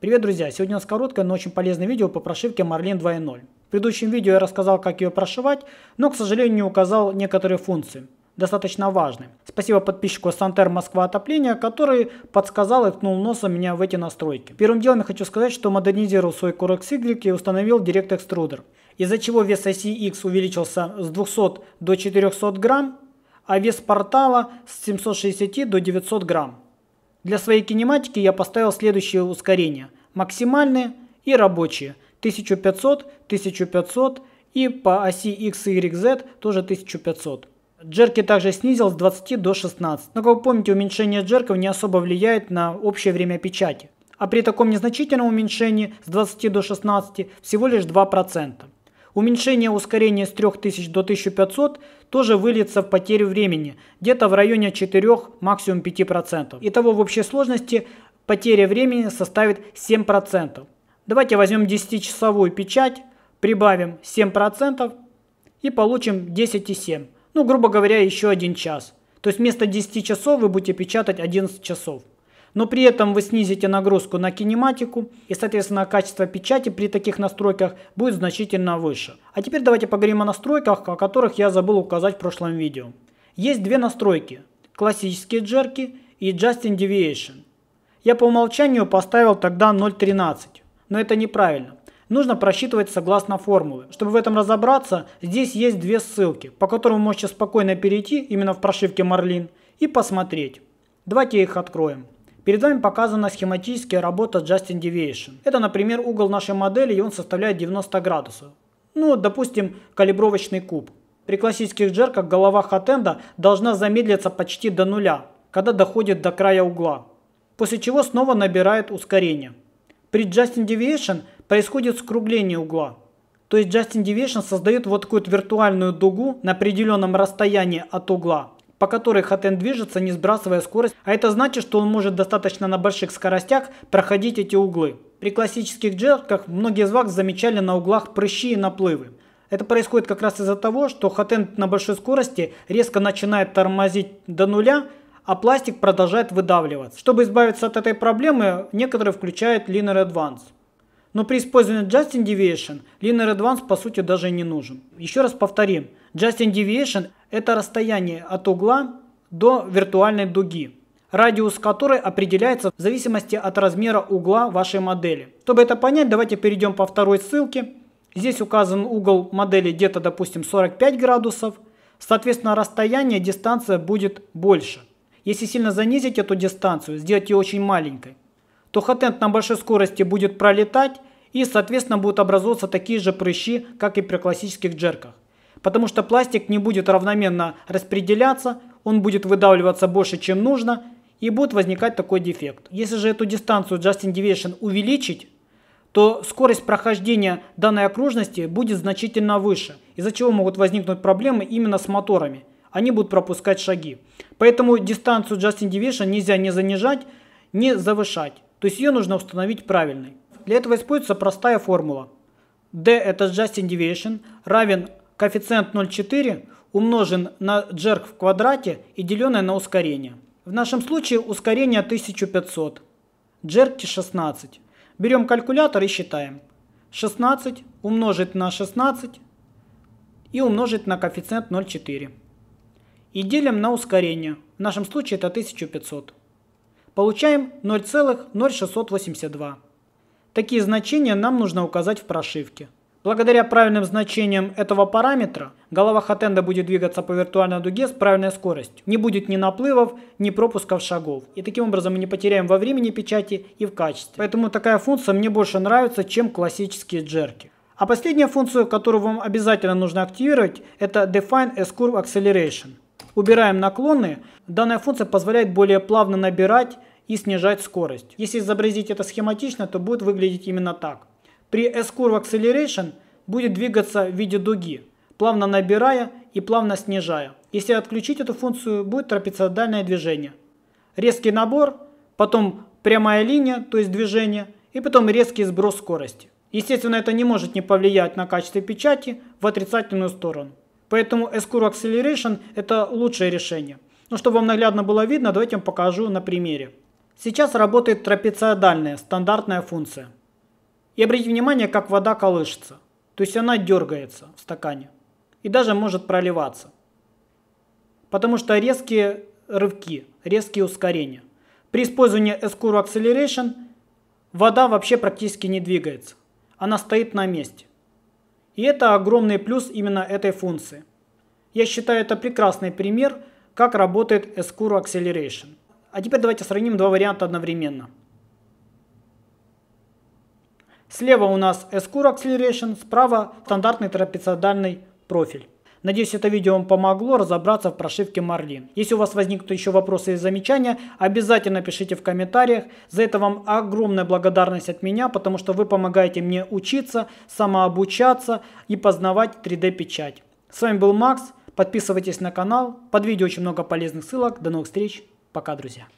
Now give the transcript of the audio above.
Привет, друзья! Сегодня у нас короткое, но очень полезное видео по прошивке Marlin 2.0. В предыдущем видео я рассказал, как ее прошивать, но, к сожалению, не указал некоторые функции, достаточно важные. Спасибо подписчику Сантер Москва Отопление, который подсказал и ткнул носом меня в эти настройки. Первым делом я хочу сказать, что модернизировал свой Core XY и установил Direct Extruder, из-за чего вес оси X увеличился с 200 до 400 грамм, а вес портала с 760 до 900 грамм. Для своей кинематики я поставил следующие ускорения. Максимальные и рабочие. 1500, 1500 и по оси X, Y, Z тоже 1500. Джерки также снизил с 20 до 16. Но как вы помните, уменьшение джерков не особо влияет на общее время печати. А при таком незначительном уменьшении с 20 до 16 всего лишь 2%. Уменьшение ускорения с 3000 до 1500 тоже выльется в потерю времени, где-то в районе 4, максимум 5%. Итого в общей сложности потеря времени составит 7%. Давайте возьмем 10-часовую печать, прибавим 7% и получим 10,7. Ну, грубо говоря, еще один час. То есть вместо 10 часов вы будете печатать 11 часов но при этом вы снизите нагрузку на кинематику и, соответственно, качество печати при таких настройках будет значительно выше. А теперь давайте поговорим о настройках, о которых я забыл указать в прошлом видео. Есть две настройки – классические джерки и Justin Deviation. Я по умолчанию поставил тогда 0.13, но это неправильно. Нужно просчитывать согласно формулы. Чтобы в этом разобраться, здесь есть две ссылки, по которым вы можете спокойно перейти именно в прошивке Marlin и посмотреть. Давайте их откроем. Перед вами показана схематическая работа Just Deviation. Это, например, угол нашей модели, и он составляет 90 градусов. Ну, допустим, калибровочный куб. При классических джерках голова хатенда должна замедлиться почти до нуля, когда доходит до края угла, после чего снова набирает ускорение. При Just Deviation происходит скругление угла. То есть Just Deviation создает вот такую виртуальную дугу на определенном расстоянии от угла, по которой Хатен движется, не сбрасывая скорость, а это значит, что он может достаточно на больших скоростях проходить эти углы. При классических джерках многие из вас замечали на углах прыщи и наплывы. Это происходит как раз из-за того, что Хатен на большой скорости резко начинает тормозить до нуля, а пластик продолжает выдавливаться. Чтобы избавиться от этой проблемы, некоторые включают Linear Advance. Но при использовании Just in Deviation Linear Advance по сути даже не нужен. Еще раз повторим, Just in Deviation это расстояние от угла до виртуальной дуги, радиус которой определяется в зависимости от размера угла вашей модели. Чтобы это понять, давайте перейдем по второй ссылке. Здесь указан угол модели где-то, допустим, 45 градусов. Соответственно, расстояние, дистанция будет больше. Если сильно занизить эту дистанцию, сделать ее очень маленькой, то хатент на большой скорости будет пролетать и, соответственно, будут образовываться такие же прыщи, как и при классических джерках потому что пластик не будет равномерно распределяться, он будет выдавливаться больше, чем нужно, и будет возникать такой дефект. Если же эту дистанцию Justin Deviation увеличить, то скорость прохождения данной окружности будет значительно выше, из-за чего могут возникнуть проблемы именно с моторами. Они будут пропускать шаги. Поэтому дистанцию Justin Deviation нельзя ни занижать, ни завышать. То есть ее нужно установить правильной. Для этого используется простая формула. D это Justin Deviation равен коэффициент 0,4 умножен на джерк в квадрате и деленное на ускорение. В нашем случае ускорение 1500, джерки 16. Берем калькулятор и считаем. 16 умножить на 16 и умножить на коэффициент 0,4. И делим на ускорение. В нашем случае это 1500. Получаем 0,0682. Такие значения нам нужно указать в прошивке. Благодаря правильным значениям этого параметра, голова хатенда будет двигаться по виртуальной дуге с правильной скоростью. Не будет ни наплывов, ни пропусков шагов. И таким образом мы не потеряем во времени печати и в качестве. Поэтому такая функция мне больше нравится, чем классические джерки. А последняя функция, которую вам обязательно нужно активировать, это Define S-Curve Acceleration. Убираем наклоны. Данная функция позволяет более плавно набирать и снижать скорость. Если изобразить это схематично, то будет выглядеть именно так. При S-Curve Acceleration будет двигаться в виде дуги, плавно набирая и плавно снижая. Если отключить эту функцию, будет трапециодальное движение. Резкий набор, потом прямая линия, то есть движение, и потом резкий сброс скорости. Естественно, это не может не повлиять на качество печати в отрицательную сторону. Поэтому S-Curve Acceleration это лучшее решение. Но чтобы вам наглядно было видно, давайте я вам покажу на примере. Сейчас работает трапециодальная стандартная функция. И обратите внимание, как вода колышется. То есть она дергается в стакане и даже может проливаться. Потому что резкие рывки, резкие ускорения. При использовании S-Curve Acceleration вода вообще практически не двигается. Она стоит на месте. И это огромный плюс именно этой функции. Я считаю это прекрасный пример, как работает S-Curve Acceleration. А теперь давайте сравним два варианта одновременно – Слева у нас S-Core Acceleration, справа стандартный трапециодальный профиль. Надеюсь, это видео вам помогло разобраться в прошивке Marlin. Если у вас возникнут еще вопросы и замечания, обязательно пишите в комментариях. За это вам огромная благодарность от меня, потому что вы помогаете мне учиться, самообучаться и познавать 3D-печать. С вами был Макс, подписывайтесь на канал, под видео очень много полезных ссылок. До новых встреч, пока, друзья.